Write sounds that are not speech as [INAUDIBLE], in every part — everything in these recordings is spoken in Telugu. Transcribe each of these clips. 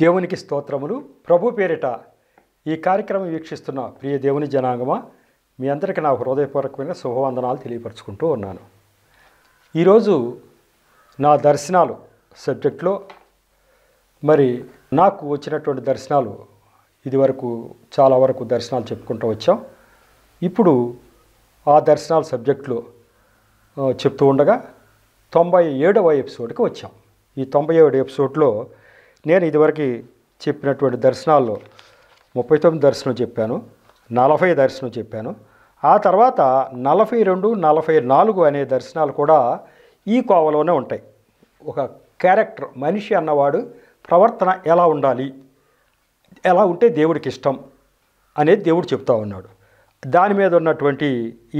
దేవునికి స్తోత్రములు ప్రభు పేరిట ఈ కార్యక్రమం వీక్షిస్తున్న ప్రియ దేవుని జనాంగమా మీ అందరికీ నా హృదయపూర్వకమైన శుభవందనాలు తెలియపరుచుకుంటూ ఉన్నాను ఈరోజు నా దర్శనాలు సబ్జెక్టులో మరి నాకు వచ్చినటువంటి దర్శనాలు ఇదివరకు చాలా వరకు దర్శనాలు చెప్పుకుంటూ వచ్చాం ఇప్పుడు ఆ దర్శనాల సబ్జెక్టులో చెప్తూ ఉండగా తొంభై ఏడవ ఎపిసోడ్కి వచ్చాం ఈ తొంభై ఏడు ఎపిసోడ్లో నేను ఇదివరకు చెప్పినటువంటి దర్శనాల్లో ముప్పై తొమ్మిది దర్శనం చెప్పాను నలభై దర్శనం చెప్పాను ఆ తర్వాత నలభై రెండు నలభై నాలుగు అనే దర్శనాలు కూడా ఈ కోవలోనే ఉంటాయి ఒక క్యారెక్టర్ మనిషి అన్నవాడు ప్రవర్తన ఎలా ఉండాలి ఎలా ఉంటే దేవుడికి ఇష్టం అనేది దేవుడు చెప్తా ఉన్నాడు దాని మీద ఉన్నటువంటి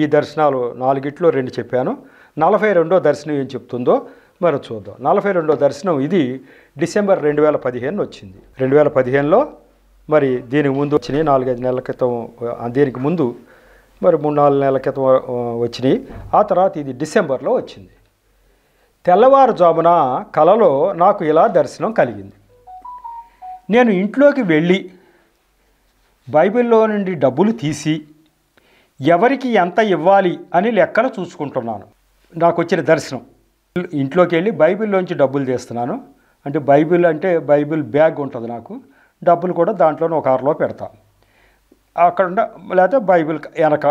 ఈ దర్శనాలు నాలుగిట్లో రెండు చెప్పాను నలభై రెండో దర్శనం ఏం చెప్తుందో మరి చూద్దాం నలభై రెండో దర్శనం ఇది డిసెంబర్ రెండు వేల పదిహేను వచ్చింది రెండు వేల పదిహేనులో మరి దీనికి ముందు వచ్చినాయి నాలుగైదు నెలల క్రితం దీనికి ముందు మరి మూడు నాలుగు నెలల క్రితం వచ్చినాయి ఆ తర్వాత ఇది డిసెంబర్లో వచ్చింది తెల్లవారుజామున కలలో నాకు ఇలా దర్శనం కలిగింది నేను ఇంట్లోకి వెళ్ళి బైబిల్లో నుండి డబ్బులు తీసి ఎవరికి ఎంత ఇవ్వాలి అని లెక్కలు చూసుకుంటున్నాను నాకు వచ్చిన దర్శనం ఇంట్లోకి వెళ్ళి బైబిల్లోంచి డబ్బులు తీస్తున్నాను అంటే బైబిల్ అంటే బైబిల్ బ్యాగ్ ఉంటుంది నాకు డబ్బులు కూడా దాంట్లోనే ఒక ఆరులో పెడతా అక్కడ లేకపోతే బైబిల్ వెనక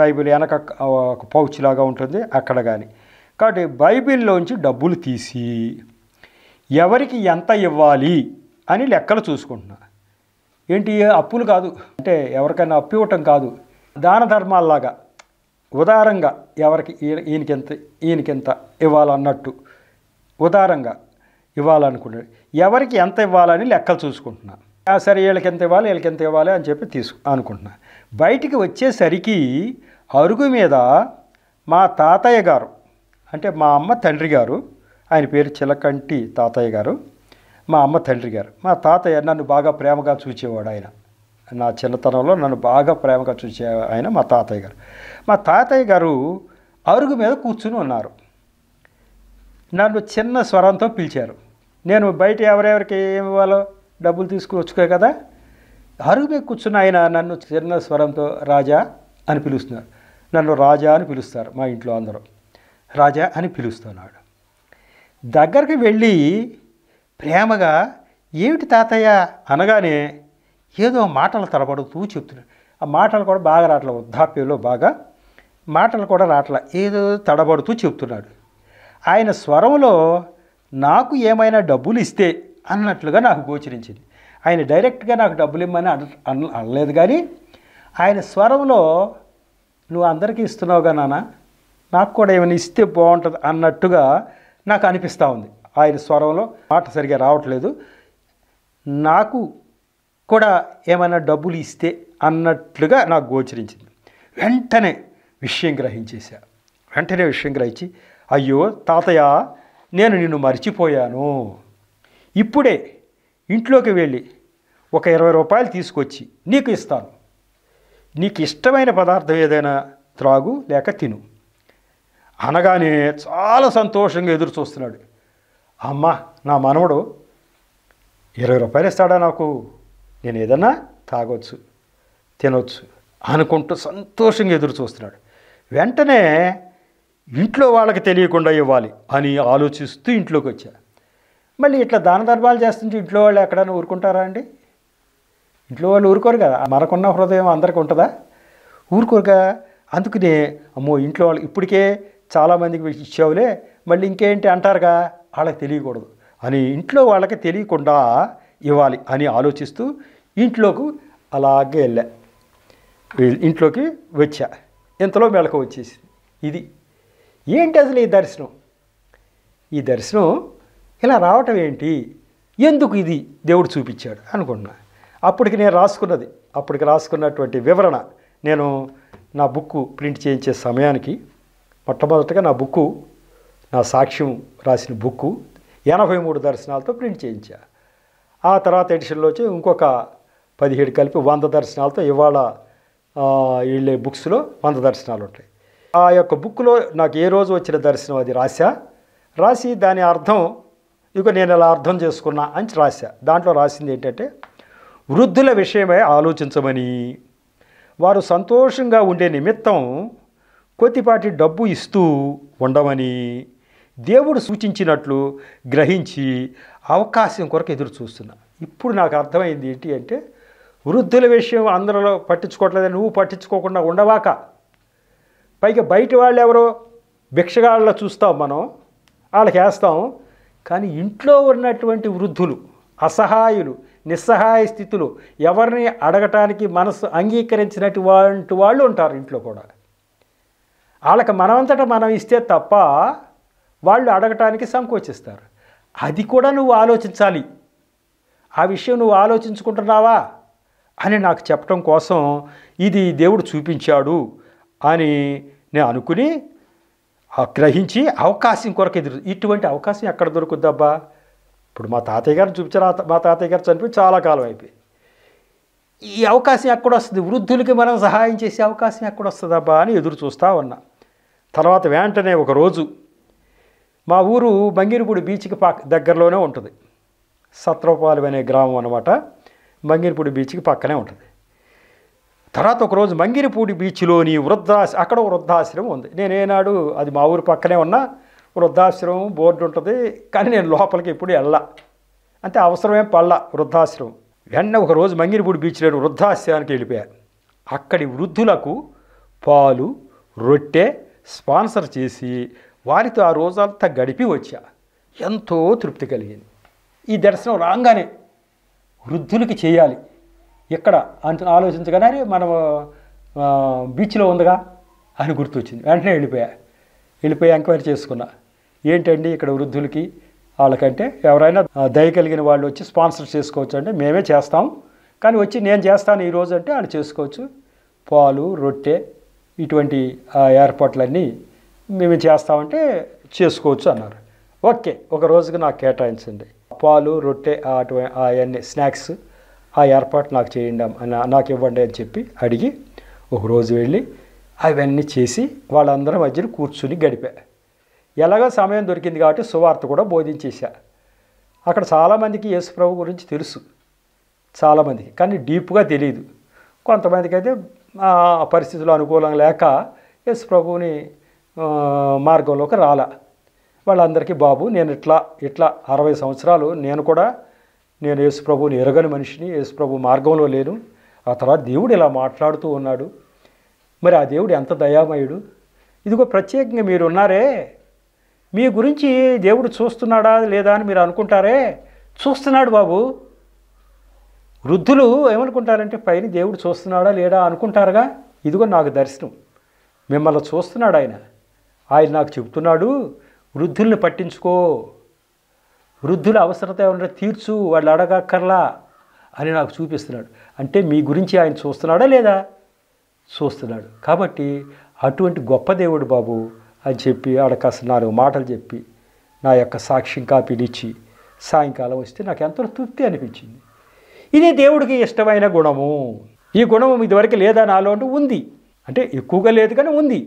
బైబిల్ వెనక ఒక పౌచ్ లాగా ఉంటుంది అక్కడ కానీ కాబట్టి బైబిల్లోంచి డబ్బులు తీసి ఎవరికి ఎంత ఇవ్వాలి అని లెక్కలు చూసుకుంటున్నా ఏంటి అప్పులు కాదు అంటే ఎవరికైనా అప్పు ఇవ్వటం కాదు దాన ధర్మాల్లాగా ఉదారంగా ఎవరికి ఈయనకింత ఈయనకింత ఇవ్వాలన్నట్టు ఉదారంగా ఇవ్వాలనుకున్నాడు ఎవరికి ఎంత ఇవ్వాలని లెక్కలు చూసుకుంటున్నా సరే వీళ్ళకి ఎంత ఇవ్వాలి వీళ్ళకి ఎంత ఇవ్వాలి అని చెప్పి తీసు అనుకుంటున్నా బయటికి వచ్చేసరికి అరుగు మీద మా తాతయ్య గారు అంటే మా అమ్మ తండ్రి గారు ఆయన పేరు చిలకంటి తాతయ్య గారు మా అమ్మ తండ్రి గారు మా తాతయ్య నన్ను బాగా ప్రేమగా చూసేవాడు ఆయన నా చిన్నతనంలో నన్ను బాగా ప్రేమగా చూసే ఆయన మా తాతయ్య గారు మా తాతయ్య గారు అరుగు మీద కూర్చుని ఉన్నారు నన్ను చిన్న స్వరంతో పిలిచారు నేను బయట ఎవరెవరికి ఏమి ఇవ్వాలో డబ్బులు తీసుకువచ్చుకో వచ్చుకో కదా అరుగు మీద కూర్చున్న ఆయన నన్ను చిన్న స్వరంతో రాజా అని పిలుస్తున్నారు నన్ను రాజా అని పిలుస్తారు మా ఇంట్లో అందరూ రాజా అని పిలుస్తున్నాడు దగ్గరికి వెళ్ళి ప్రేమగా ఏమిటి తాతయ్య అనగానే ఏదో మాటలు తడబడుతూ చెప్తున్నాడు ఆ మాటలు కూడా బాగా రావట్లేదు వృద్ధాప్యంలో బాగా మాటలు కూడా రావట్లే ఏదో తడబడుతూ చెప్తున్నాడు ఆయన స్వరంలో నాకు ఏమైనా డబ్బులు ఇస్తే అన్నట్లుగా నాకు గోచరించింది ఆయన డైరెక్ట్గా నాకు డబ్బులు ఇమ్మని అన అనలేదు కానీ ఆయన స్వరంలో నువ్వు అందరికీ ఇస్తున్నావుగా నాన్న నాకు కూడా ఏమైనా ఇస్తే బాగుంటుంది అన్నట్టుగా నాకు అనిపిస్తూ ఉంది ఆయన స్వరంలో మాట సరిగా రావట్లేదు నాకు కూడా ఏమైనా డబ్బులు ఇస్తే అన్నట్లుగా నాకు గోచరించింది వెంటనే విషయం గ్రహించేశా వెంటనే విషయం గ్రహించి అయ్యో తాతయ్య నేను నిన్ను మర్చిపోయాను ఇప్పుడే ఇంట్లోకి వెళ్ళి ఒక ఇరవై రూపాయలు తీసుకొచ్చి నీకు ఇస్తాను నీకు ఇష్టమైన పదార్థం ఏదైనా త్రాగు లేక తిను అనగానే చాలా సంతోషంగా ఎదురు చూస్తున్నాడు అమ్మ నా మనవడు ఇరవై రూపాయలు ఇస్తాడా నాకు నేను ఏదన్నా తాగొచ్చు తినొచ్చు అనుకుంటూ సంతోషంగా ఎదురు చూస్తున్నాడు వెంటనే ఇంట్లో వాళ్ళకి తెలియకుండా ఇవ్వాలి అని ఆలోచిస్తూ ఇంట్లోకి వచ్చా మళ్ళీ ఇట్లా దాన ధర్మాలు చేస్తుంటే ఇంట్లో వాళ్ళు ఎక్కడైనా ఊరుకుంటారా అండి ఇంట్లో వాళ్ళు ఊరుకోరు కదా మనకున్న హృదయం అందరికి ఉంటుందా ఊరుకోరుగా అందుకనే అమ్మో ఇంట్లో వాళ్ళు ఇప్పటికే చాలామందికి ఇచ్చావులే మళ్ళీ ఇంకేంటి అంటారుగా వాళ్ళకి తెలియకూడదు అని ఇంట్లో వాళ్ళకి తెలియకుండా ఇవ్వాలి అని ఆలోచిస్తూ ఇంట్లోకి అలాగే వెళ్ళా ఇంట్లోకి వచ్చా ఇంతలో మెలకు వచ్చేసి ఇది ఏంటి అసలు ఈ దర్శనం ఈ దర్శనం ఇలా రావటం ఏంటి ఎందుకు ఇది దేవుడు చూపించాడు అనుకున్నా అప్పటికి నేను రాసుకున్నది అప్పటికి రాసుకున్నటువంటి వివరణ నేను నా బుక్కు ప్రింట్ చేయించే సమయానికి మొట్టమొదటగా నా బుక్కు నా సాక్ష్యం రాసిన బుక్కు ఎనభై మూడు దర్శనాలతో ప్రింట్ చేయించా ఆ తర్వాత ఎడిషన్లో వచ్చి ఇంకొక పదిహేడు కలిపి వంద దర్శనాలతో ఇవాళ వీళ్ళే బుక్స్లో వంద దర్శనాలు ఉంటాయి ఆ యొక్క బుక్లో నాకు ఏ రోజు వచ్చిన దర్శనం అది రాశా రాసి దాని అర్థం ఇక నేను ఇలా అర్థం చేసుకున్నా అని రాశా దాంట్లో రాసింది ఏంటంటే వృద్ధుల విషయమై ఆలోచించమని వారు సంతోషంగా ఉండే నిమిత్తం కొద్దిపాటి డబ్బు ఇస్తూ ఉండమని దేవుడు సూచించినట్లు గ్రహించి అవకాశం కొరకు ఎదురు చూస్తున్నా ఇప్పుడు నాకు అర్థమైంది ఏంటి అంటే వృద్ధుల విషయం అందరిలో పట్టించుకోవట్లేదు నువ్వు పట్టించుకోకుండా ఉండవాక పైగా బయట వాళ్ళు ఎవరో భిక్షగాళ్ళ చూస్తాం మనం వాళ్ళకి వేస్తాం కానీ ఇంట్లో ఉన్నటువంటి వృద్ధులు అసహాయులు నిస్సహాయ స్థితులు ఎవరిని అడగటానికి మనసు అంగీకరించినటువంటి వాళ్ళు ఉంటారు ఇంట్లో కూడా వాళ్ళకి మనమంతటా మనం ఇస్తే తప్ప వాళ్ళు అడగటానికి సంకోచిస్తారు అది కూడా నువ్వు ఆలోచించాలి ఆ విషయం నువ్వు ఆలోచించుకుంటున్నావా అని నాకు చెప్పడం కోసం ఇది దేవుడు చూపించాడు అని నేను అనుకుని గ్రహించి అవకాశం కొరకు ఎదురు ఇటువంటి అవకాశం ఎక్కడ దొరుకుద్దబ్బా ఇప్పుడు మా తాతయ్య గారు చూపించారు మా తాతయ్య గారు చనిపోయి చాలా కాలం అయిపోయి ఈ అవకాశం ఎక్కడొస్తుంది వృద్ధులకి మనం సహాయం చేసే అవకాశం ఎక్కడొస్తుందబ్బా అని ఎదురు చూస్తూ ఉన్నా తర్వాత వెంటనే ఒకరోజు మా ఊరు మంగిరిపూడి బీచ్కి పక్క దగ్గరలోనే ఉంటుంది సత్రపాలెం అనే గ్రామం అనమాట మంగిరిపూడి బీచ్కి పక్కనే ఉంటుంది తర్వాత ఒకరోజు మంగిరిపూడి బీచ్లోని వృద్ధాశ అక్కడ వృద్ధాశ్రమం ఉంది నేనేనాడు అది మా ఊరి పక్కనే ఉన్న వృద్ధాశ్రమం బోర్డు ఉంటుంది కానీ నేను లోపలికి ఎప్పుడు వెళ్ళా అంటే అవసరమేం పళ్ళ వృద్ధాశ్రమం వెన్న ఒకరోజు మంగిరిపూడి బీచ్లోని వృద్ధాశ్రమానికి వెళ్ళిపోయారు అక్కడి వృద్ధులకు పాలు రొట్టె స్పాన్సర్ చేసి వారితో ఆ రోజంతా గడిపి వచ్చా ఎంతో తృప్తి కలిగింది ఈ దర్శనం రాగానే వృద్ధులకి చేయాలి ఇక్కడ అంచ ఆలోచించగానే మనము బీచ్లో ఉందిగా అని గుర్తొచ్చింది వెంటనే వెళ్ళిపోయా వెళ్ళిపోయి ఎంక్వైరీ చేసుకున్నా ఏంటండి ఇక్కడ వృద్ధులకి వాళ్ళకంటే ఎవరైనా దయ కలిగిన వాళ్ళు వచ్చి స్పాన్సర్ చేసుకోవచ్చు అంటే మేమే చేస్తాం కానీ వచ్చి నేను చేస్తాను ఈరోజు అంటే వాళ్ళు చేసుకోవచ్చు పాలు రొట్టె ఇటువంటి ఏర్పాట్లన్నీ మేము చేస్తామంటే చేసుకోవచ్చు అన్నారు ఓకే ఒక రోజుకి నాకు కేటాయించండి పాలు రొట్టె అటువంటి అవన్నీ స్నాక్స్ ఆ ఏర్పాటు నాకు చేయండి నాకు ఇవ్వండి అని చెప్పి అడిగి ఒకరోజు వెళ్ళి అవన్నీ చేసి వాళ్ళందరి మధ్యన కూర్చుని గడిపా ఎలాగో సమయం దొరికింది కాబట్టి సువార్త కూడా బోధించేశా అక్కడ చాలామందికి యేసుప్రభు గురించి తెలుసు చాలామందికి కానీ డీప్గా తెలియదు కొంతమందికి అయితే ఆ పరిస్థితులు అనుకూలం లేక యేసుప్రభుని మార్గంలోకి రాలా వాళ్ళందరికీ బాబు నేను ఇట్లా ఇట్లా అరవై సంవత్సరాలు నేను కూడా నేను యేసుప్రభుని ఎరగని మనిషిని యేసుప్రభు మార్గంలో లేను ఆ తర్వాత దేవుడు ఇలా మాట్లాడుతూ ఉన్నాడు మరి ఆ దేవుడు ఎంత దయామయుడు ఇదిగో ప్రత్యేకంగా మీరు ఉన్నారే మీ గురించి దేవుడు చూస్తున్నాడా లేదా అని మీరు అనుకుంటారే చూస్తున్నాడు బాబు వృద్ధులు ఏమనుకుంటారంటే పైన దేవుడు చూస్తున్నాడా లేడా అనుకుంటారుగా ఇదిగో నాకు దర్శనం మిమ్మల్ని చూస్తున్నాడు ఆయన ఆయన నాకు చెబుతున్నాడు వృద్ధుల్ని పట్టించుకో వృద్ధుల అవసరత ఏమన్నా తీర్చు వాళ్ళు అడగక్కర్లా అని నాకు చూపిస్తున్నాడు అంటే మీ గురించి ఆయన చూస్తున్నాడా లేదా చూస్తున్నాడు కాబట్టి అటువంటి గొప్ప దేవుడు బాబు అని చెప్పి ఆడ కాస్త నాలుగు మాటలు చెప్పి నా యొక్క సాక్ష్యం కాపీనిచ్చి సాయంకాలం వస్తే నాకు ఎంతో తృప్తి అనిపించింది ఇదే దేవుడికి ఇష్టమైన గుణము ఈ గుణము ఇదివరకు లేదా నాలో అంటూ ఉంది అంటే ఎక్కువగా లేదు కానీ ఉంది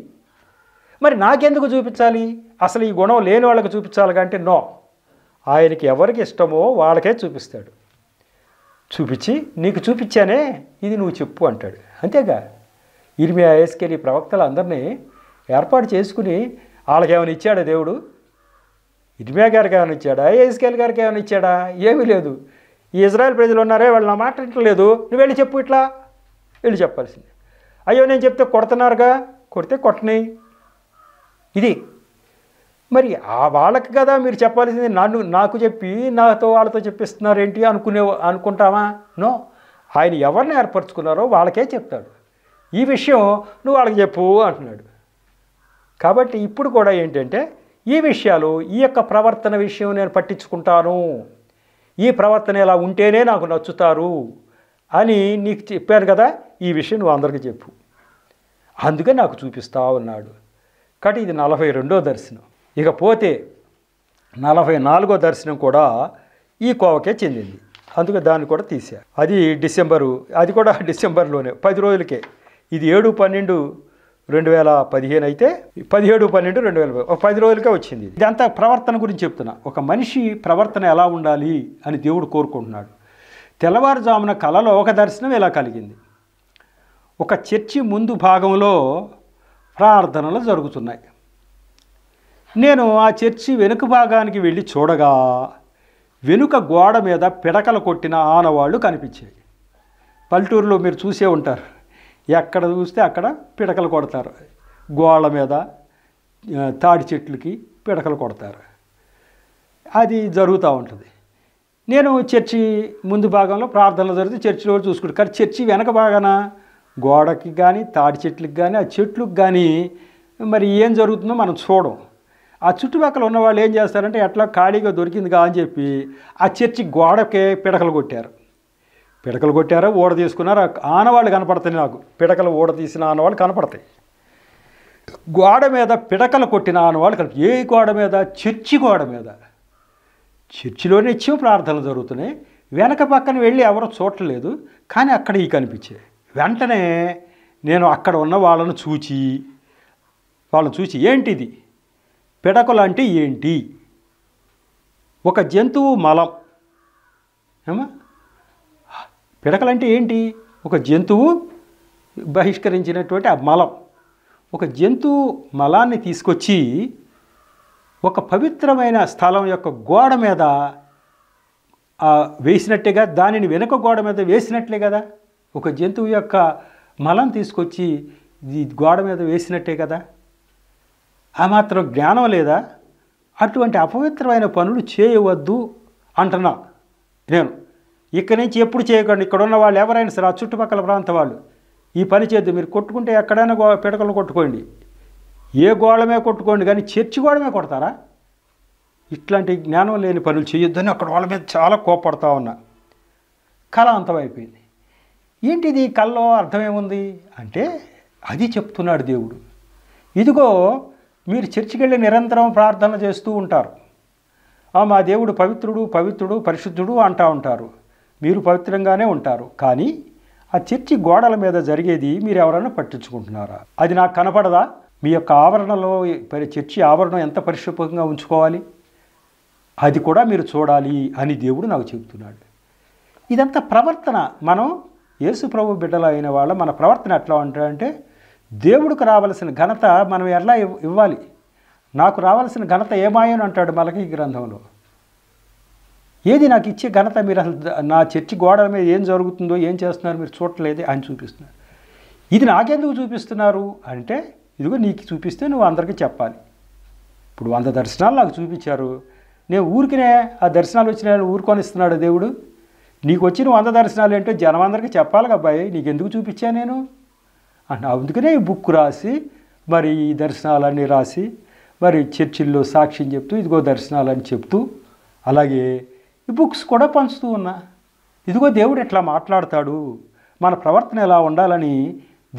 మరి నాకెందుకు చూపించాలి అసలు ఈ గుణం లేని వాళ్ళకి చూపించాలి అంటే నో ఆయనకి ఎవరికి ఇష్టమో వాళ్ళకే చూపిస్తాడు చూపించి నీకు చూపించానే ఇది నువ్వు చెప్పు అంటాడు అంతేగా ఇరిమి ఐఎస్కెళ్ళి ప్రవక్తలు అందరినీ ఏర్పాటు చేసుకుని వాళ్ళకేమైనా ఇచ్చాడా దేవుడు ఇర్మియా గారికి ఏమైనా ఇచ్చాడా ఐఎస్కేల్ గారికి ఏమైనా ఇచ్చాడా ఏమీ లేదు ఈ ఇజ్రాయెల్ ప్రజలు ఉన్నారే వాళ్ళు నా మాట వింటలేదు నువ్వు వెళ్ళి చెప్పు ఇట్లా వెళ్ళి చెప్పాల్సింది అయ్యో నేను చెప్తే కొడుతున్నారుగా కొడితే కొట్టని ఇది మరి ఆ వాళ్ళకి కదా మీరు చెప్పాల్సింది నన్ను నాకు చెప్పి నాతో వాళ్ళతో చెప్పిస్తున్నారు ఏంటి అనుకునే అనుకుంటావా నో ఆయన ఎవరిని ఏర్పరచుకున్నారో వాళ్ళకే చెప్తాడు ఈ విషయం నువ్వు వాళ్ళకి చెప్పు అంటున్నాడు కాబట్టి ఇప్పుడు కూడా ఏంటంటే ఈ విషయాలు ఈ యొక్క ప్రవర్తన విషయం నేను పట్టించుకుంటాను ఈ ప్రవర్తన ఇలా ఉంటేనే నాకు నచ్చుతారు అని నీకు చెప్పాను కదా ఈ విషయం నువ్వు అందరికీ చెప్పు అందుకే నాకు చూపిస్తా ఉన్నాడు కాబట్టి ఇది నలభై రెండో దర్శనం ఇకపోతే నలభై నాలుగో దర్శనం కూడా ఈ కోవకే చెందింది అందుకే దాన్ని కూడా తీశారు అది డిసెంబరు అది కూడా [LAUGHS] డిసెంబర్లోనే పది రోజులకే ఇది ఏడు పన్నెండు రెండు వేల పదిహేను అయితే పదిహేడు పన్నెండు రెండు వేల ఒక పది రోజులకే వచ్చింది ఇదంతా ప్రవర్తన గురించి చెప్తున్నా ఒక మనిషి ప్రవర్తన ఎలా ఉండాలి అని దేవుడు కోరుకుంటున్నాడు తెల్లవారుజామున కళలో ఒక దర్శనం ఇలా కలిగింది ఒక చర్చి ముందు భాగంలో ప్రార్థనలు జరుగుతున్నాయి నేను ఆ చర్చి వెనుక భాగానికి వెళ్ళి చూడగా వెనుక గోడ మీద పిడకలు కొట్టిన ఆనవాళ్ళు కనిపించేవి పల్లెటూరులో మీరు చూసే ఉంటారు ఎక్కడ చూస్తే అక్కడ పిడకలు కొడతారు గోళ్ళ మీద తాడి చెట్లకి పిడకలు కొడతారు అది జరుగుతూ ఉంటుంది నేను చర్చి ముందు భాగంలో ప్రార్థనలు జరిగితే చర్చిలో చూసుకుంటాను కానీ చర్చి వెనక భాగాన గోడకి కానీ తాడి చెట్లకి కానీ ఆ చెట్లకు కానీ మరి ఏం జరుగుతుందో మనం చూడం ఆ చుట్టుపక్కల ఉన్న వాళ్ళు ఏం చేస్తారంటే ఎట్లా ఖాళీగా దొరికిందిగా అని చెప్పి ఆ చర్చి గోడకే పిడకలు కొట్టారు పిడకలు కొట్టారు ఓడ తీసుకున్నారు ఆనవాళ్ళు కనపడతాయి నాకు పిడకలు ఓడ తీసిన ఆనవాళ్ళు కనపడతాయి గోడ మీద పిడకలు కొట్టిన ఆనవాళ్ళు కనపడ ఏ గోడ మీద చర్చి గోడ మీద చర్చిలోనే నిత్యం ప్రార్థనలు జరుగుతున్నాయి వెనక పక్కన వెళ్ళి ఎవరో చూడలేదు కానీ అక్కడ ఈ కనిపించే వెంటనే నేను అక్కడ ఉన్న వాళ్ళను చూచి వాళ్ళని చూసి ఏంటిది పిడకలు అంటే ఏంటి ఒక జంతువు మలం ఏమా అంటే ఏంటి ఒక జంతువు బహిష్కరించినటువంటి ఆ మలం ఒక జంతువు మలాన్ని తీసుకొచ్చి ఒక పవిత్రమైన స్థలం యొక్క గోడ మీద వేసినట్టేగా దానిని వెనుక గోడ మీద వేసినట్లే కదా ఒక జంతువు యొక్క మలం తీసుకొచ్చి గోడ మీద వేసినట్టే కదా ఆ మాత్రం జ్ఞానం లేదా అటువంటి అపవిత్రమైన పనులు చేయవద్దు అంటున్నా నేను ఇక్కడి నుంచి ఎప్పుడు చేయకండి ఇక్కడ ఉన్న వాళ్ళు ఎవరైనా సరే ఆ చుట్టుపక్కల ప్రాంత వాళ్ళు ఈ పని చేద్దు మీరు కొట్టుకుంటే ఎక్కడైనా గో పిడకలు కొట్టుకోండి ఏ గోళమే కొట్టుకోండి కానీ చర్చి గోడమే కొడతారా ఇట్లాంటి జ్ఞానం లేని పనులు చేయొద్దని అక్కడ వాళ్ళ మీద చాలా కోపడతా ఉన్నా కళ అంతమైపోయింది ఏంటిది కళ్ళలో అర్థమేముంది అంటే అది చెప్తున్నాడు దేవుడు ఇదిగో మీరు చర్చికి వెళ్ళి నిరంతరం ప్రార్థన చేస్తూ ఉంటారు ఆ మా దేవుడు పవిత్రుడు పవిత్రుడు పరిశుద్ధుడు అంటూ ఉంటారు మీరు పవిత్రంగానే ఉంటారు కానీ ఆ చర్చి గోడల మీద జరిగేది మీరు ఎవరైనా పట్టించుకుంటున్నారా అది నాకు కనపడదా మీ యొక్క ఆవరణలో చర్చి ఆవరణం ఎంత పరిశుభ్రంగా ఉంచుకోవాలి అది కూడా మీరు చూడాలి అని దేవుడు నాకు చెబుతున్నాడు ఇదంతా ప్రవర్తన మనం యేసు ప్రభు బిడ్డలు అయిన వాళ్ళ మన ప్రవర్తన ఎట్లా ఉంటాడంటే దేవుడికి రావలసిన ఘనత మనం ఎలా ఇవ్వాలి నాకు రావాల్సిన ఘనత ఏమాయని అంటాడు మనకి ఈ గ్రంథంలో ఏది నాకు ఇచ్చే ఘనత మీరు అసలు నా చర్చి గోడల మీద ఏం జరుగుతుందో ఏం చేస్తున్నారు మీరు చూడలేదే అని చూపిస్తున్నారు ఇది నాకెందుకు చూపిస్తున్నారు అంటే ఇదిగో నీకు చూపిస్తే నువ్వు అందరికీ చెప్పాలి ఇప్పుడు వంద దర్శనాలు నాకు చూపించారు నేను ఊరికినే ఆ దర్శనాలు వచ్చిన ఊరుకొనిస్తున్నాడు దేవుడు నీకు వచ్చిన వంద దర్శనాలు ఏంటో జనం అందరికీ చెప్పాలి అబ్బాయి నీకెందుకు చూపించా నేను అని అందుకనే ఈ బుక్ రాసి మరి ఈ దర్శనాలన్నీ రాసి మరి చర్చిల్లో సాక్ష్యం చెప్తూ ఇదిగో దర్శనాలని చెప్తూ అలాగే ఈ బుక్స్ కూడా పంచుతూ ఉన్నా ఇదిగో దేవుడు ఎట్లా మాట్లాడతాడు మన ప్రవర్తన ఎలా ఉండాలని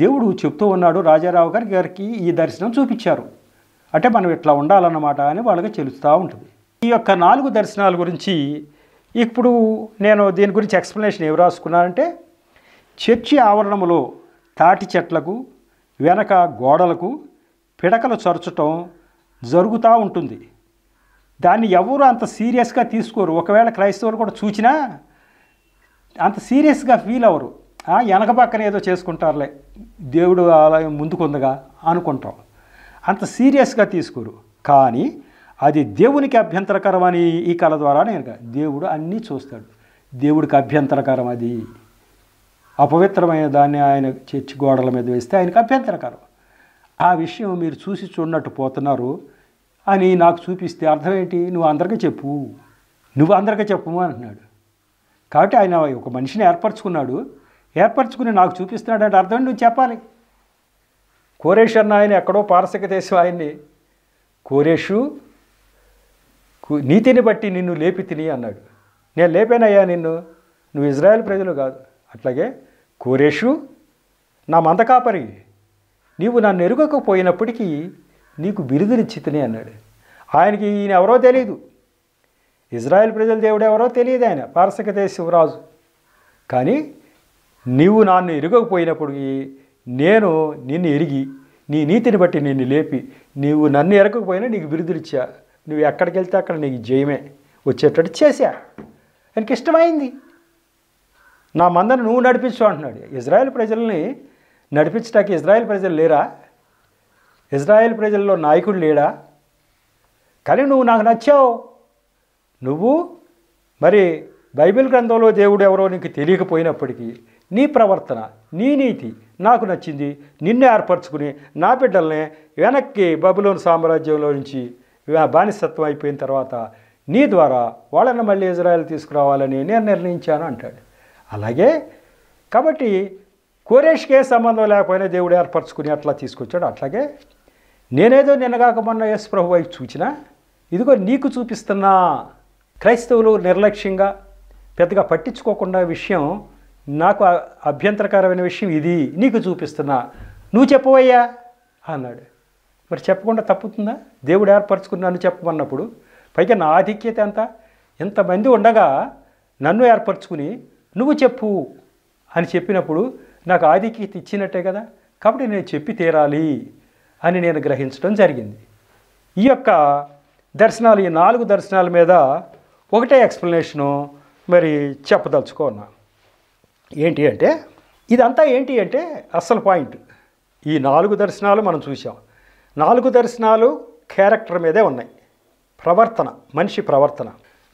దేవుడు చెప్తూ ఉన్నాడు రాజారావు గారి గారికి ఈ దర్శనం చూపించారు అంటే మనం ఇట్లా ఉండాలన్నమాట అని వాళ్ళకి తెలుస్తూ ఉంటుంది ఈ యొక్క నాలుగు దర్శనాల గురించి ఇప్పుడు నేను దీని గురించి ఎక్స్ప్లెనేషన్ ఏమి రాసుకున్నానంటే చర్చి ఆవరణములో తాటి చెట్లకు వెనక గోడలకు పిడకలు చరచటం జరుగుతూ ఉంటుంది దాన్ని ఎవరు అంత సీరియస్గా తీసుకోరు ఒకవేళ క్రైస్తవులు కూడా చూచినా అంత సీరియస్గా ఫీల్ అవ్వరు వెనక పక్కన ఏదో చేసుకుంటారులే దేవుడు ఆలయం ముందుకుందగా అనుకుంటాం అంత సీరియస్గా తీసుకోరు కానీ అది దేవునికి అభ్యంతరకరం అని ఈ కళ ద్వారా నేను దేవుడు అన్నీ చూస్తాడు దేవుడికి అభ్యంతరకరం అది అపవిత్రమైన దాన్ని ఆయన చర్చి గోడల మీద వేస్తే ఆయనకు అభ్యంతరకరం ఆ విషయం మీరు చూసి చూడనట్టు పోతున్నారు అని నాకు చూపిస్తే అర్థం ఏంటి నువ్వు అందరికీ చెప్పు నువ్వు అందరికీ చెప్పు అంటున్నాడు కాబట్టి ఆయన ఒక మనిషిని ఏర్పరచుకున్నాడు ఏర్పరచుకుని నాకు చూపిస్తున్నాడు అంటే అర్థం నువ్వు చెప్పాలి కోరేష్ అన్న ఆయన ఎక్కడో పారసిక దేశం ఆయన్ని కోరేషు నీతిని బట్టి నిన్ను లేపి తిని అన్నాడు నేను లేపానయ్యా నిన్ను నువ్వు ఇజ్రాయెల్ ప్రజలు కాదు అట్లాగే కోరేషు నా మందకాపరి నీవు నన్ను ఎరుగకపోయినప్పటికీ నీకు బిరుదునిచ్చి తినే అన్నాడు ఆయనకి ఈయన ఎవరో తెలియదు ఇజ్రాయెల్ ప్రజల దేవుడు ఎవరో తెలియదు ఆయన పార్శక శివరాజు కానీ నీవు నన్ను ఎరగకపోయినప్పటికీ నేను నిన్ను ఎరిగి నీ నీతిని బట్టి నిన్ను లేపి నీవు నన్ను ఎరగకపోయినా నీకు బిరుదునిచ్చా నువ్వు ఎక్కడికి వెళ్తే అక్కడ నీకు జయమే వచ్చేటట్టు చేశా ఆయనకి ఇష్టమైంది నా మందని నువ్వు నడిపించు అంటున్నాడు ఇజ్రాయెల్ ప్రజల్ని నడిపించడానికి ఇజ్రాయెల్ ప్రజలు లేరా ఇజ్రాయెల్ ప్రజల్లో నాయకుడు లేడా కానీ నువ్వు నాకు నచ్చావు నువ్వు మరి బైబిల్ గ్రంథంలో దేవుడు ఎవరో నీకు తెలియకపోయినప్పటికీ నీ ప్రవర్తన నీ నీతి నాకు నచ్చింది నిన్ను ఏర్పరచుకుని నా బిడ్డల్ని వెనక్కి బబులోని సామ్రాజ్యంలో నుంచి బానిసత్వం అయిపోయిన తర్వాత నీ ద్వారా వాళ్ళని మళ్ళీ ఇజ్రాయెల్ తీసుకురావాలని నేను నిర్ణయించాను అంటాడు అలాగే కాబట్టి కోరేష్కే సంబంధం లేకపోయినా దేవుడు ఏర్పరచుకుని అట్లా తీసుకొచ్చాడు అట్లాగే నేనేదో నిన్నగాక మొన్న యేసు ప్రభు వైపు చూచినా ఇదిగో నీకు చూపిస్తున్న క్రైస్తవులు నిర్లక్ష్యంగా పెద్దగా పట్టించుకోకుండా విషయం నాకు అభ్యంతరకరమైన విషయం ఇది నీకు చూపిస్తున్నా నువ్వు చెప్పవయ్యా అన్నాడు మరి చెప్పకుండా తప్పుతుందా దేవుడు ఏర్పరచుకున్నాను చెప్పమన్నప్పుడు పైగా నా ఆధిక్యత ఎంత ఎంతమంది ఉండగా నన్ను ఏర్పరచుకుని నువ్వు చెప్పు అని చెప్పినప్పుడు నాకు ఆధిక్యత ఇచ్చినట్టే కదా కాబట్టి నేను చెప్పి తీరాలి అని నేను గ్రహించడం జరిగింది ఈ యొక్క దర్శనాలు ఈ నాలుగు దర్శనాల మీద ఒకటే ఎక్స్ప్లెనేషను మరి చెప్పదలుచుకున్నా ఏంటి అంటే ఇదంతా ఏంటి అంటే అస్సలు పాయింట్ ఈ నాలుగు దర్శనాలు మనం చూసాం నాలుగు దర్శనాలు క్యారెక్టర్ మీదే ఉన్నాయి ప్రవర్తన మనిషి ప్రవర్తన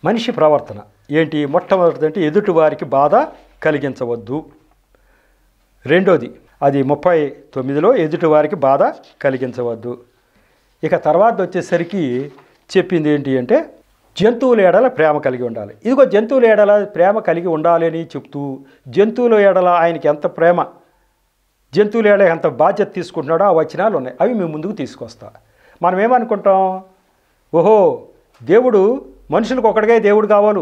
మనిషి ప్రవర్తన ఏంటి మొట్టమొదటిది అంటే ఎదుటి వారికి బాధ కలిగించవద్దు రెండోది అది ముప్పై తొమ్మిదిలో ఎదుటి వారికి బాధ కలిగించవద్దు ఇక తర్వాత వచ్చేసరికి చెప్పింది ఏంటి అంటే జంతువుల ఏడల ప్రేమ కలిగి ఉండాలి ఇదిగో జంతువుల ఏడల ప్రేమ కలిగి ఉండాలి అని చెప్తూ జంతువుల ఏడల ఆయనకి ఎంత ప్రేమ జంతువుల ఏడ ఎంత బాధ్యత తీసుకుంటున్నాడో ఆ వచనాలు ఉన్నాయి అవి మేము ముందుకు తీసుకొస్తా మనం ఏమనుకుంటాం ఓహో దేవుడు మనుషులకు ఒకటిగా దేవుడు కావాలి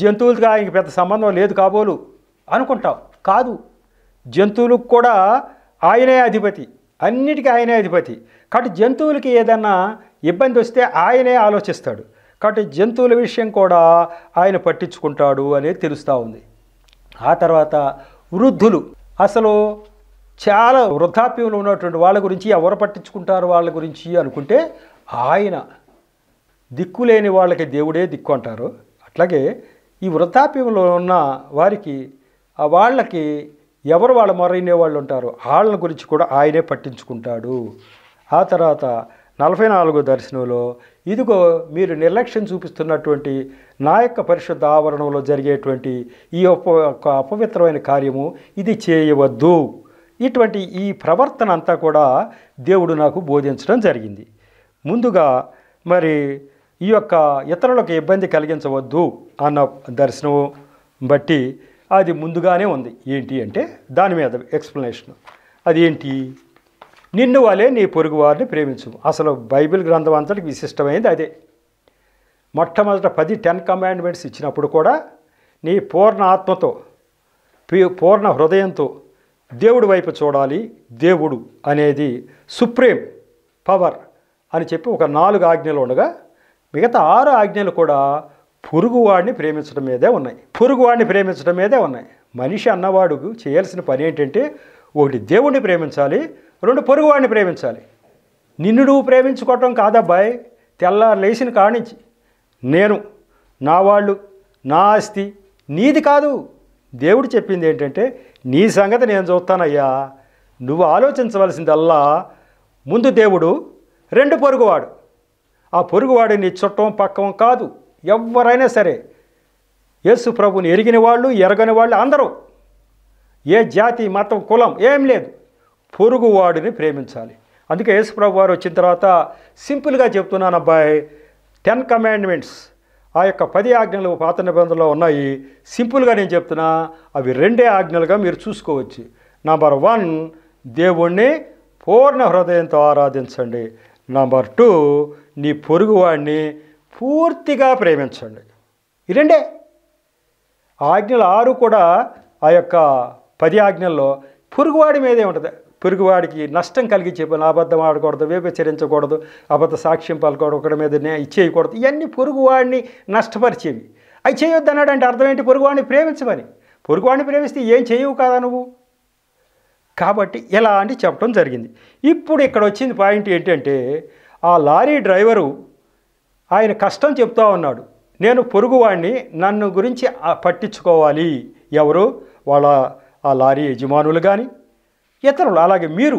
జంతువులతో ఇంక పెద్ద సంబంధం లేదు కాబోలు అనుకుంటాం కాదు జంతువులకు కూడా ఆయనే అధిపతి అన్నిటికీ ఆయనే అధిపతి కాబట్టి జంతువులకి ఏదన్నా ఇబ్బంది వస్తే ఆయనే ఆలోచిస్తాడు కాబట్టి జంతువుల విషయం కూడా ఆయన పట్టించుకుంటాడు అనేది తెలుస్తూ ఉంది ఆ తర్వాత వృద్ధులు అసలు చాలా వృద్ధాప్యంలో ఉన్నటువంటి వాళ్ళ గురించి ఎవరు పట్టించుకుంటారు వాళ్ళ గురించి అనుకుంటే ఆయన దిక్కులేని వాళ్ళకి దేవుడే దిక్కు అంటారు అట్లాగే ఈ వృద్ధాప్యంలో ఉన్న వారికి వాళ్ళకి ఎవరు వాళ్ళ మొరైనే వాళ్ళు ఉంటారు వాళ్ళని గురించి కూడా ఆయనే పట్టించుకుంటాడు ఆ తర్వాత నలభై నాలుగో దర్శనంలో ఇదిగో మీరు నిర్లక్ష్యం చూపిస్తున్నటువంటి నా యొక్క పరిశుద్ధ ఆవరణంలో జరిగేటువంటి ఈ ఒక అపవిత్రమైన కార్యము ఇది చేయవద్దు ఇటువంటి ఈ ప్రవర్తన అంతా కూడా దేవుడు నాకు బోధించడం జరిగింది ముందుగా మరి ఈ యొక్క ఇతరులకు ఇబ్బంది కలిగించవద్దు అన్న దర్శనం బట్టి అది ముందుగానే ఉంది ఏంటి అంటే దాని మీద ఎక్స్ప్లెనేషన్ అది ఏంటి నిన్ను వాళ్ళే నీ పొరుగు వారిని ప్రేమించు అసలు బైబిల్ గ్రంథం అంతటికి విశిష్టమైనది అదే మొట్టమొదట పది టెన్ కమాండ్మెంట్స్ ఇచ్చినప్పుడు కూడా నీ పూర్ణ ఆత్మతో పూర్ణ హృదయంతో దేవుడి వైపు చూడాలి దేవుడు అనేది సుప్రీం పవర్ అని చెప్పి ఒక నాలుగు ఆజ్ఞలు ఉండగా మిగతా ఆరు ఆజ్ఞలు కూడా పురుగువాడిని ప్రేమించడం మీదే ఉన్నాయి పొరుగువాడిని ప్రేమించడం మీదే ఉన్నాయి మనిషి అన్నవాడు చేయాల్సిన పని ఏంటంటే ఒకటి దేవుణ్ణి ప్రేమించాలి రెండు పొరుగువాడిని ప్రేమించాలి నిన్ను నువ్వు ప్రేమించుకోవటం కాదబ్బాయ్ తెల్లారు లేచిన కానించి నేను నా వాళ్ళు నా ఆస్తి నీది కాదు దేవుడు చెప్పింది ఏంటంటే నీ సంగతి నేను చూస్తానయ్యా నువ్వు ఆలోచించవలసిందల్లా ముందు దేవుడు రెండు పొరుగువాడు ఆ పొరుగువాడిని చుట్టం పక్కం కాదు ఎవరైనా సరే యేసు ప్రభుని ఎరిగిన వాళ్ళు ఎరగని వాళ్ళు అందరూ ఏ జాతి మతం కులం ఏం లేదు పొరుగువాడిని ప్రేమించాలి అందుకే ప్రభు వారు వచ్చిన తర్వాత సింపుల్గా చెప్తున్నాను అబ్బాయి టెన్ కమాండ్మెంట్స్ ఆ యొక్క పది ఆజ్ఞలు పాత నిబంధనలో ఉన్నాయి సింపుల్గా నేను చెప్తున్నా అవి రెండే ఆజ్ఞలుగా మీరు చూసుకోవచ్చు నంబర్ వన్ దేవుణ్ణి పూర్ణ హృదయంతో ఆరాధించండి నంబర్ టూ నీ పొరుగువాడిని పూర్తిగా ప్రేమించండి ఈ ఆజ్ఞలు ఆరు కూడా ఆ యొక్క పది ఆజ్ఞల్లో పొరుగువాడి మీదే ఉంటుంది పొరుగువాడికి నష్టం కలిగించే పని అబద్ధం ఆడకూడదు వ్యభిచరించకూడదు అబద్ధ సాక్ష్యం పలకూడదు ఒకటి మీద ఇచ్చేయకూడదు ఇవన్నీ పొరుగువాడిని నష్టపరిచేవి అవి అంటే అర్థం ఏంటి పొరుగువాడిని ప్రేమించమని పొరుగువాడిని ప్రేమిస్తే ఏం చేయవు కదా నువ్వు కాబట్టి ఎలా అని చెప్పడం జరిగింది ఇప్పుడు ఇక్కడ వచ్చింది పాయింట్ ఏంటంటే ఆ లారీ డ్రైవరు ఆయన కష్టం చెప్తా ఉన్నాడు నేను పొరుగువాడిని నన్ను గురించి పట్టించుకోవాలి ఎవరు వాళ్ళ ఆ లారీ యజమానులు కానీ ఇతరులు అలాగే మీరు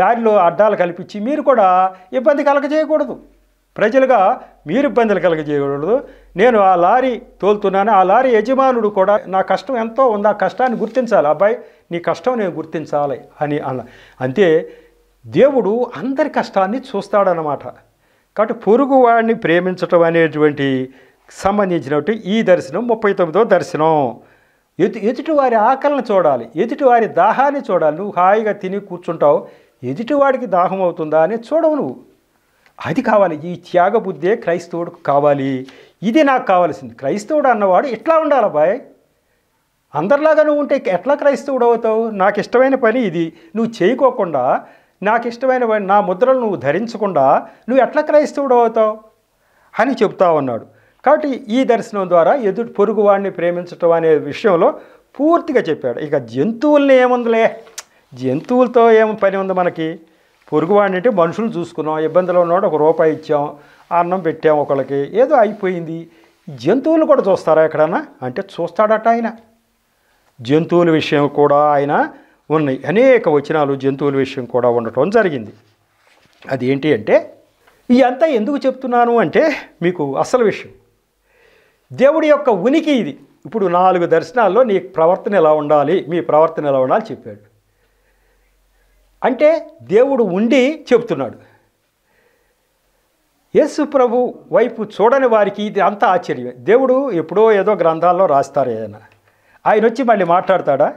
దారిలో అడ్డాలు కల్పించి మీరు కూడా ఇబ్బంది కలగజేయకూడదు ప్రజలుగా మీరు ఇబ్బందులు కలగజేయకూడదు నేను ఆ లారీ తోలుతున్నాను ఆ లారీ యజమానుడు కూడా నా కష్టం ఎంతో ఉందా కష్టాన్ని గుర్తించాలి అబ్బాయి నీ కష్టం నేను గుర్తించాలి అని అన్న అంతే దేవుడు అందరి కష్టాన్ని చూస్తాడనమాట కాబట్టి వాడిని ప్రేమించటం అనేటువంటి సంబంధించినట్టు ఈ దర్శనం ముప్పై తొమ్మిదో దర్శనం ఎదు ఎదుటివారి ఆకలిని చూడాలి ఎదుటివారి దాహాన్ని చూడాలి నువ్వు హాయిగా తిని కూర్చుంటావు ఎదుటివాడికి దాహం అవుతుందా అని చూడవు నువ్వు అది కావాలి ఈ త్యాగ బుద్ధే క్రైస్తవుడు కావాలి ఇది నాకు కావాల్సింది క్రైస్తవుడు అన్నవాడు ఎట్లా ఉండాలి బాయ్ అందరిలాగా నువ్వు ఉంటే ఎట్లా క్రైస్తవుడు అవుతావు నాకు ఇష్టమైన పని ఇది నువ్వు చేయకోకుండా నాకు ఇష్టమైన పని నా ముద్రలు నువ్వు ధరించకుండా నువ్వు ఎట్లా క్రైస్తవుడు అవుతావు అని చెప్తా ఉన్నాడు కాబట్టి ఈ దర్శనం ద్వారా ఎదుటి పొరుగువాడిని ప్రేమించటం అనే విషయంలో పూర్తిగా చెప్పాడు ఇక జంతువుల్ని ఏముందిలే జంతువులతో ఏం పని ఉంది మనకి పొరుగువాడిని అంటే మనుషులు చూసుకున్నాం ఇబ్బందులు ఉన్నాడు ఒక రూపాయి ఇచ్చాం అన్నం పెట్టాం ఒకళ్ళకి ఏదో అయిపోయింది జంతువులు కూడా చూస్తారా ఎక్కడన్నా అంటే చూస్తాడట ఆయన జంతువుల విషయం కూడా ఆయన ఉన్నాయి అనేక వచనాలు జంతువుల విషయం కూడా ఉండటం జరిగింది అదేంటి అంటే అంతా ఎందుకు చెప్తున్నాను అంటే మీకు అసలు విషయం దేవుడి యొక్క ఉనికి ఇది ఇప్పుడు నాలుగు దర్శనాల్లో నీ ప్రవర్తన ఎలా ఉండాలి మీ ప్రవర్తన ఎలా ఉండాలి చెప్పాడు అంటే దేవుడు ఉండి చెబుతున్నాడు యేసు ప్రభు వైపు చూడని వారికి ఇది అంత ఆశ్చర్యమే దేవుడు ఎప్పుడో ఏదో గ్రంథాల్లో రాస్తారు ఏదైనా ఆయన వచ్చి మళ్ళీ మాట్లాడతాడా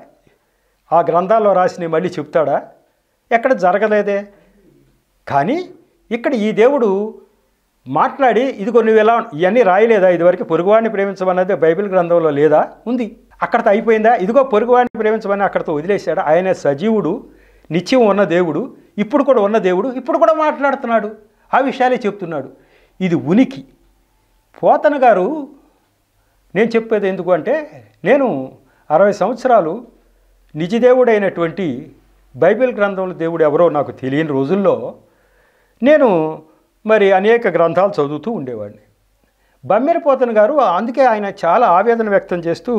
ఆ గ్రంథాల్లో రాసినవి మళ్ళీ చెప్తాడా ఎక్కడ జరగలేదే కానీ ఇక్కడ ఈ దేవుడు మాట్లాడి ఇదిగో నువ్వు ఎలా ఇవన్నీ రాయలేదా ఇదివరకు పొరుగువాడిని ప్రేమించమన్నది బైబిల్ గ్రంథంలో లేదా ఉంది అక్కడతో అయిపోయిందా ఇదిగో పొరుగువాడిని ప్రేమించమని అక్కడితో వదిలేశాడు ఆయన సజీవుడు నిత్యం ఉన్న దేవుడు ఇప్పుడు కూడా ఉన్న దేవుడు ఇప్పుడు కూడా మాట్లాడుతున్నాడు ఆ విషయాలే చెప్తున్నాడు ఇది ఉనికి పోతన గారు నేను చెప్పేది ఎందుకు అంటే నేను అరవై సంవత్సరాలు నిజదేవుడైనటువంటి బైబిల్ గ్రంథంలో దేవుడు ఎవరో నాకు తెలియని రోజుల్లో నేను మరి అనేక గ్రంథాలు చదువుతూ ఉండేవాడిని బమ్మెరపోతన్ గారు అందుకే ఆయన చాలా ఆవేదన వ్యక్తం చేస్తూ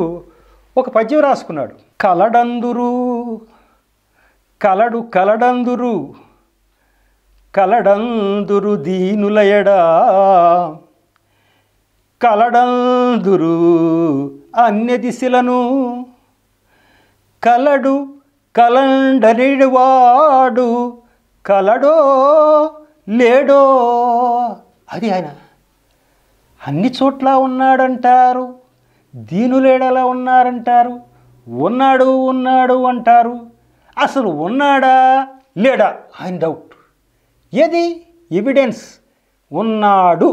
ఒక పద్యం రాసుకున్నాడు కలడందురు కలడు కలడందురు కలడందురు దీనులయడా కలడందురు దిశలను కలడు కలండనివాడు కలడో లేడో అది ఆయన అన్ని చోట్ల ఉన్నాడంటారు దీనులేడలా ఉన్నారంటారు ఉన్నాడు ఉన్నాడు అంటారు అసలు ఉన్నాడా లేడా ఆయన డౌట్ ఏది ఎవిడెన్స్ ఉన్నాడు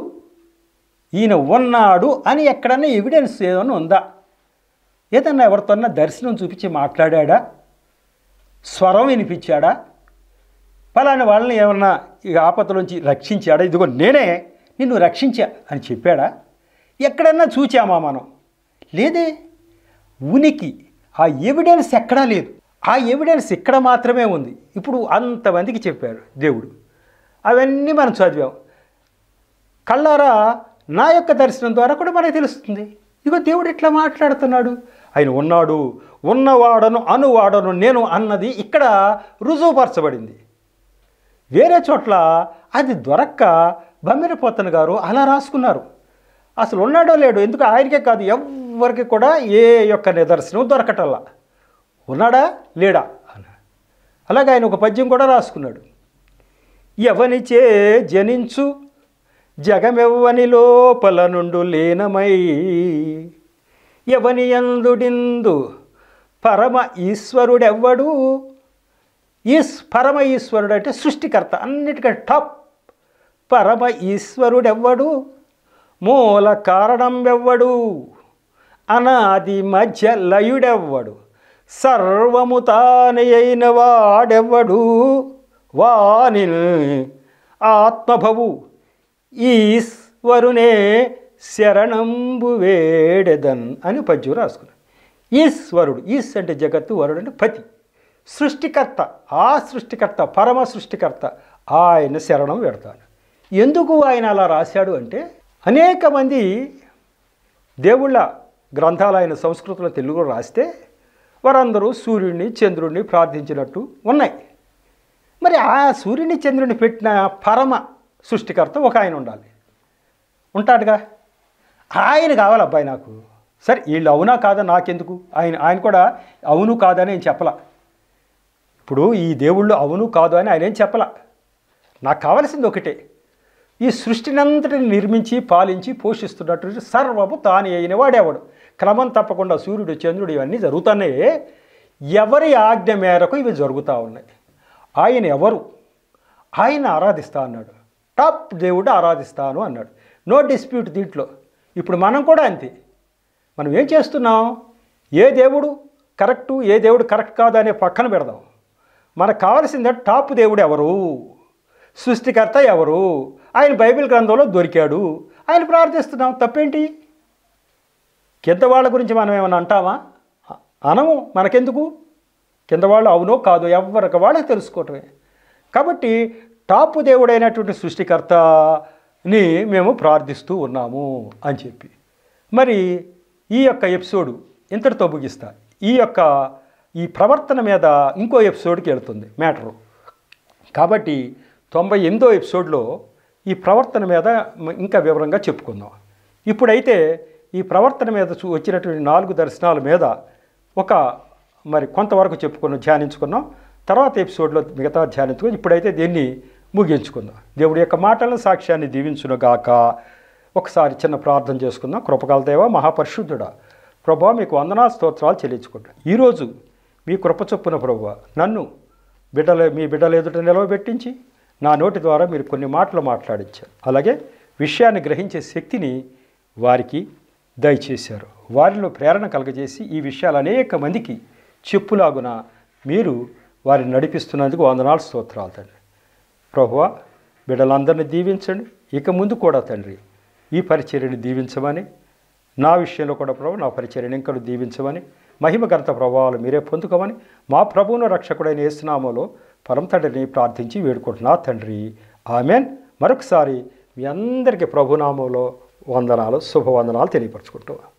ఈయన ఉన్నాడు అని ఎక్కడన్నా ఎవిడెన్స్ ఏదైనా ఉందా ఏదన్నా ఎవరితోన్నా దర్శనం చూపించి మాట్లాడా స్వరం వినిపించాడా పలాని వాళ్ళని ఏమన్నా ఈ నుంచి రక్షించాడా ఇదిగో నేనే నిన్ను రక్షించా అని చెప్పాడా ఎక్కడన్నా చూచామా మనం లేదే ఉనికి ఆ ఎవిడెన్స్ ఎక్కడా లేదు ఆ ఎవిడెన్స్ ఇక్కడ మాత్రమే ఉంది ఇప్పుడు అంతమందికి చెప్పారు దేవుడు అవన్నీ మనం చదివాం కళ్ళారా నా యొక్క దర్శనం ద్వారా కూడా మనకు తెలుస్తుంది ఇగో దేవుడు ఇట్లా మాట్లాడుతున్నాడు ఆయన ఉన్నాడు ఉన్నవాడను అనువాడను నేను అన్నది ఇక్కడ రుజువుపరచబడింది వేరే చోట్ల అది దొరక్క బమ్మిరపోతన్ గారు అలా రాసుకున్నారు అసలు ఉన్నాడో లేడు ఎందుకు ఆయనకే కాదు ఎవరికి కూడా ఏ యొక్క నిదర్శనం దొరకటల్లా ఉన్నాడా లేడా అలా అలాగే ఆయన ఒక పద్యం కూడా రాసుకున్నాడు ఎవనిచే జనించు జగమెవ్వని లోపల నుండు లీనమై ఎవని ఎందుడిందు పరమ ఈశ్వరుడెవ్వడు ఈస్ పరమ ఈశ్వరుడు అంటే సృష్టికర్త అన్నిటికంటే టాప్ పరమ ఈశ్వరుడెవ్వడు మూల కారణం ఎవ్వడు అనాది మధ్య లయుడెవ్వడు సర్వము తానే అయిన వాడెవ్వడు వానిల్ ఆత్మభవు ఈశ్వరునే శరణంబు వేడెదన్ అని పద్యం రాసుకున్నాడు ఈశ్వరుడు ఈశ్ అంటే జగత్తు వరుడు అంటే పతి సృష్టికర్త ఆ సృష్టికర్త పరమ సృష్టికర్త ఆయన శరణం పెడతాను ఎందుకు ఆయన అలా రాశాడు అంటే అనేక మంది దేవుళ్ళ గ్రంథాలు ఆయన సంస్కృతంలో తెలుగులో రాస్తే వారందరూ సూర్యుడిని చంద్రుడిని ప్రార్థించినట్టు ఉన్నాయి మరి ఆ సూర్యుని చంద్రుని పెట్టిన పరమ సృష్టికర్త ఒక ఆయన ఉండాలి ఉంటాడుగా ఆయన కావాలి అబ్బాయి నాకు సరే వీళ్ళు అవునా కాదా నాకెందుకు ఆయన ఆయన కూడా అవును కాదని నేను చెప్పలా ఇప్పుడు ఈ దేవుళ్ళు అవును కాదు అని ఆయన ఏం చెప్పలా నాకు కావలసింది ఒకటే ఈ సృష్టినంతటిని నిర్మించి పాలించి పోషిస్తున్నటువంటి సర్వము తాను అయిన వాడేవాడు క్రమం తప్పకుండా సూర్యుడు చంద్రుడు ఇవన్నీ జరుగుతానే ఎవరి ఆజ్ఞ మేరకు ఇవి జరుగుతూ ఉన్నాయి ఆయన ఎవరు ఆయన ఆరాధిస్తా అన్నాడు టాప్ దేవుడు ఆరాధిస్తాను అన్నాడు నో డిస్ప్యూట్ దీంట్లో ఇప్పుడు మనం కూడా అంతే మనం ఏం చేస్తున్నాం ఏ దేవుడు కరెక్టు ఏ దేవుడు కరెక్ట్ కాదు అనే పక్కన పెడదాం మనకు కావాల్సిందే టాప్ దేవుడు ఎవరు సృష్టికర్త ఎవరు ఆయన బైబిల్ గ్రంథంలో దొరికాడు ఆయన ప్రార్థిస్తున్నాం తప్పేంటి కింద వాళ్ళ గురించి మనం ఏమైనా అంటామా అనము మనకెందుకు కింద వాళ్ళు అవునో కాదు ఎవరికి వాళ్ళకి తెలుసుకోవటమే కాబట్టి టాపు దేవుడైనటువంటి సృష్టికర్తని మేము ప్రార్థిస్తూ ఉన్నాము అని చెప్పి మరి ఈ యొక్క ఎపిసోడు ఇంతటితో ముగిస్తా ఈ యొక్క ఈ ప్రవర్తన మీద ఇంకో ఎపిసోడ్కి వెళుతుంది మ్యాటరు కాబట్టి తొంభై ఎనిమిదో ఎపిసోడ్లో ఈ ప్రవర్తన మీద ఇంకా వివరంగా చెప్పుకుందాం ఇప్పుడైతే ఈ ప్రవర్తన మీద వచ్చినటువంటి నాలుగు దర్శనాల మీద ఒక మరి కొంతవరకు చెప్పుకున్న ధ్యానించుకున్నాం తర్వాత ఎపిసోడ్లో మిగతా ధ్యానించుకుని ఇప్పుడైతే దీన్ని ముగించుకుందాం దేవుడి యొక్క మాటలను సాక్ష్యాన్ని దీవించునుగాక ఒకసారి చిన్న ప్రార్థన చేసుకుందాం కృపకాల దేవ మహాపరిశుద్ధుడా ప్రభా మీకు వందనా స్తోత్రాలు చెల్లించుకుంటాం ఈరోజు మీ కృప చొప్పున ప్రభు నన్ను బిడ్డలు మీ బిడ్డలు ఎదుట నిలవబెట్టించి నా నోటి ద్వారా మీరు కొన్ని మాటలు మాట్లాడించారు అలాగే విషయాన్ని గ్రహించే శక్తిని వారికి దయచేశారు వారిలో ప్రేరణ కలగజేసి ఈ విషయాలు అనేక మందికి చెప్పులాగున మీరు వారిని నడిపిస్తున్నందుకు వందనాలు స్తోత్రాలు తండ్రి ప్రభువ బిడ్డలందరినీ దీవించండి ఇక ముందు కూడా తండ్రి ఈ పరిచర్యని దీవించమని నా విషయంలో కూడా ప్రభు నా పరిచర్యని ఇంకా దీవించమని మహిమగర్త ప్రభావాలు మీరే పొందుకోమని మా ప్రభువును రక్షకుడైన ఏసునామలో పరం తండ్రిని ప్రార్థించి వేడుకుంటున్నా తండ్రి ఆమెన్ మరొకసారి మీ అందరికీ ప్రభునామంలో వందనాలు శుభవందనాలు తెలియపరచుకుంటున్నాను